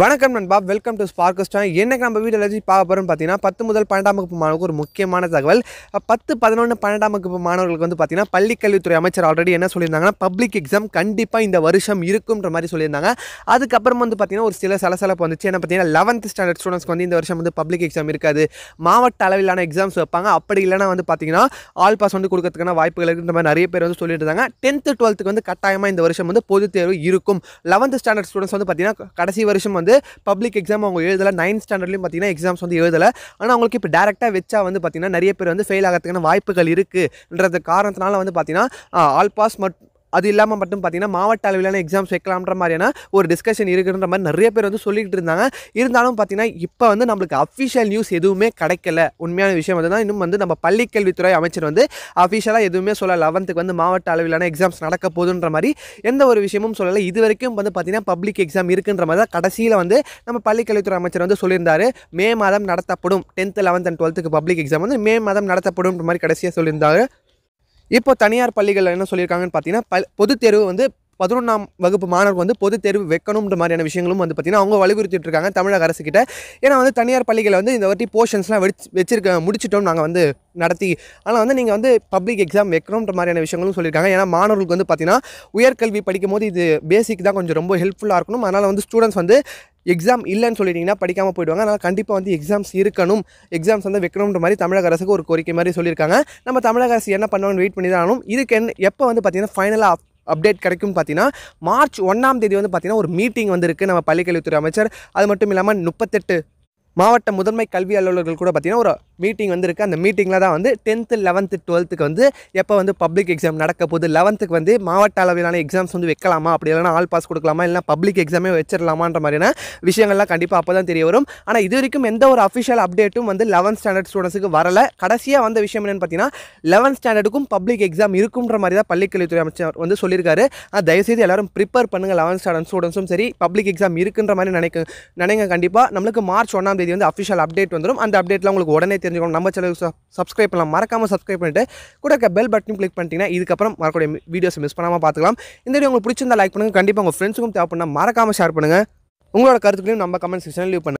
வணக்கம் நண்பா welcome to ஸ்பார்க்கஸ்டா என்னைக்கு நம்ம வீட்டில் எல்லாத்தையும் பார்க்க போகிறோம்னு பார்த்தீங்கன்னா பத்து முதல் பன்னெண்டாம் வகுப்பு மாணவருக்கு ஒரு முக்கியமான தகவல் பத்து பதினொன்று பன்னெண்டாம் வகுப்பு மாணவர்களுக்கு வந்து பார்த்தீங்கன்னா பள்ளிக்கல்வித்துறை அமைச்சர் ஆல்ரெடி என்ன சொல்லியிருந்தாங்கன்னா பப்ளிக் எக்ஸாம் கண்டிப்பாக இந்த வருஷம் இருக்குன்ற மாதிரி சொல்லியிருந்தாங்க அதுக்கப்புறம் வந்து பார்த்தீங்கன்னா ஒரு சில சலசலப்பு வந்துச்சு என்ன பார்த்தீங்கன்னா லெவன்த் ஸ்டாண்டர்ட் ஸ்டூடெண்ட்ஸ்க்கு வந்து இந்த வருஷம் வந்து பப்ளிக் எக்ஸாம் இருக்காது மாவட்ட அளவிலான எக்ஸாம்ஸ் வைப்பாங்க அப்படி இல்லைனா வந்து பார்த்தீங்கன்னா ஆல் பாஸ் வந்து கொடுக்கறதுக்கான வாய்ப்புகள் இருக்குன்ற மாதிரி நிறைய பேர் வந்து சொல்லிட்டு இருந்தாங்க டென்த்து டுவெல்த்துக்கு வந்து கட்டாயமாக இந்த வருஷம் வந்து பொது தேர்வு இருக்கும் லெவன்த் ஸ்டாண்டர்ட் ஸ்டூடெண்ட்ஸ் வந்து பார்த்தீங்கன்னா கடைசி வருஷம் வந்து பப்ளிக் எக்ஸாம் அவங்க எழுதலை நைன்த் ஸ்டாண்டர்ட்லையும் பார்த்தீங்கன்னா எக்ஸாம்ஸ் வந்து எழுதலை ஆனால் அவங்களுக்கு இப்போ டேரெக்டாக வச்சா வந்து பார்த்திங்கன்னா நிறைய பேர் வந்து ஃபெயில் ஆகிறதுக்கான வாய்ப்புகள் இருக்குன்றது காரணத்தினால வந்து பார்த்திங்கன்னா ஆல் பாஸ் மட் அது இல்லாமல் மட்டும் பார்த்தீங்கன்னா மாவட்ட அளவிலான எக்ஸாம்ஸ் வைக்கலாம்ன்ற மாதிரியான ஒரு டிஸ்கஷன் இருக்குன்ற மாதிரி நிறைய பேர் வந்து சொல்லிக்கிட்டு இருந்தாங்க இருந்தாலும் பார்த்தீங்கன்னா இப்போ வந்து நம்மளுக்கு அஃபிஷியல் நியூஸ் எதுவுமே கிடைக்கல உண்மையான விஷயம் வந்து தான் இன்னும் வந்து நம்ம பள்ளிக்கல்வித்துறை அமைச்சர் வந்து அஃபிஷியலாக எதுவுமே சொல்ல லெவன்த்துக்கு வந்து மாவட்ட அளவிலான எக்ஸாம்ஸ் நடக்க போதுன்ற மாதிரி எந்த ஒரு விஷயமும் சொல்லலை இது வரைக்கும் வந்து பார்த்தீங்கன்னா பப்ளிக் எக்ஸாம் இருக்குன்ற மாதிரி தான் கடைசியில் வந்து நம்ம பள்ளிக்கல்வித்துறை அமைச்சர் வந்து சொல்லியிருந்தார் மே மாதம் நடத்தப்படும் டென்த்து லெவன்த் அண்ட் டுவெல்த்துக்கு பப்ளிக் எக்ஸாம் வந்து மே மாதம் நடத்தப்படும் மாதிரி கடைசியாக சொல்லியிருந்தாரு இப்போ தனியார் பள்ளிகளில் என்ன சொல்லியிருக்காங்கன்னு பார்த்தீங்கன்னா ப பொதுத் தேர்வு வந்து பதினொன்றாம் வகுப்பு மாணவர்கள் வந்து பொது தேர்வு வைக்கணுன்ற மாதிரியான விஷயங்களும் வந்து பார்த்திங்கன்னா அவங்க வலியுறுத்திட்டு இருக்காங்க தமிழக அரசு கிட்ட ஏன்னா வந்து தனியார் பள்ளிகளை வந்து இந்த வாட்டி போர்ஷன்ஸ்லாம் வெடிச்சு வச்சிருக்க முடிச்சிட்டோம் நாங்கள் வந்து நடத்தி ஆனால் வந்து நீங்கள் வந்து பப்ளிக் எக்ஸாம் வைக்கணுன்ற மாதிரியான விஷயங்களும் சொல்லியிருக்காங்க ஏன்னா மாணவர்களுக்கு வந்து பார்த்திங்கன்னா உயர்கல்வி படிக்கும் போது இது பேசிக் தான் கொஞ்சம் ரொம்ப ஹெல்ப்ஃபுல்லாக இருக்கணும் அதனால் வந்து ஸ்டூடெண்ட்ஸ் வந்து எக்ஸாம் இல்லைன்னு சொல்லிட்டிங்கன்னா படிக்காமல் போயிடுவாங்க அதனால் கண்டிப்பாக வந்து எக்ஸாம்ஸ் இருக்கணும் எக்ஸாம்ஸ் வந்து வைக்கணுன்ற மாதிரி தமிழக அரசுக்கு ஒரு கோரிக்கை மாதிரி சொல்லியிருக்காங்க நம்ம தமிழக அரசு என்ன பண்ணுவாங்கன்னு வெயிட் பண்ணி தான் ஆகணும் இதுக்கு என்ன எப்போ வந்து பார்த்திங்கன்னா ஃபைனலாக அப்டேட் கிடைக்கும் பார்த்தீங்கன்னா மார்ச் ஒன்றாம் தேதி வந்து பார்த்தீங்கன்னா ஒரு மீட்டிங் வந்திருக்கு நம்ம பள்ளிக்கல்வித்துறை அமைச்சர் அது மட்டும் இல்லாமல் முப்பத்தெட்டு மாவட்ட முதன்மை கல்வி அலுவலர்கள் கூட பார்த்திங்கன்னா ஒரு மீட்டிங் வந்துருக்கு அந்த மீட்டிங்கில் தான் வந்து டென்த்து லெவன்த்து டுவெல்த்துக்கு வந்து எப்போ வந்து பப்ளிக் எக்ஸாம் நடக்க போகுது லெவன்த்துக்கு வந்து மாவட்ட அளவிலான எக்ஸாம்ஸ் வந்து வைக்கலாமா அப்படி இல்லைனா ஆல் பாஸ் கொடுக்கலாமா இல்லை பப்ளிக் எக்ஸாமே வச்சிடலாமான்ற மாதிரியான விஷயங்கள்லாம் கண்டிப்பாக அப்போ தான் தெரிய வரும் ஆனால் இது வரைக்கும் எந்த ஒரு அஃபிஷியல் அப்டேட்டும் வந்து லெவன்த் ஸ்டாண்டர்ட் ஸ்டூடெண்ட்ஸுக்கு வரல கடைசியாக வந்த விஷயம் என்னென்னு பார்த்தீங்கன்னா லெவன்த் ஸ்டாண்டர்டுக்கும் பப்ளிக் எக்ஸாம் இருக்குன்ற மாதிரி தான் பள்ளிக்கல்வித்துறை அமைச்சர் வந்து சொல்லியிருக்காரு தயவுசெய்து எல்லாரும் ப்ரிப்பேர் பண்ணுங்கள் லெவன்த் ஸ்டாண்டர்ட் ஸ்டூடெண்ட்ஸும் சரி பப்ளிக் எக்ஸாம் இருக்குன்ற மாதிரி நினைக்க நினைங்க கண்டிப்பாக நம்மளுக்கு மார்ச் ஒன்றாம் தேதி வந்து அஃபிஷியல் அப்டேட் வந்துடும் அந்த அப்டேட்டில் உங்களுக்கு உடனே தெரிஞ்சுக்கணும் நம்ம சேனல் சப்ஸ்கிரைப் பண்ணலாம் மறக்காமல் சப்ஸ்கிரைப் பண்ணிட்டு கூட இருக்க பெல் பட்டன் கிளிக் பண்ணிட்டீங்கன்னா இதுக்கப்புறம் மறக்கூடிய வீடியோஸ் மிஸ் பண்ணாமல் பார்த்துக்கலாம் இந்த வீடியோ உங்களுக்கு பிடிச்சிருந்தா லைக் பண்ணுங்கள் கண்டிப்பாக உங்கள் ஃப்ரெண்ட்ஸுக்கும் தேவைப்படணும் மறக்காமல் ஷேர் பண்ணுங்கள் உங்களோட கருத்துக்களையும் நம்ம கமெண்ட் செக்ஷனில் லீவ் பண்ணுங்கள்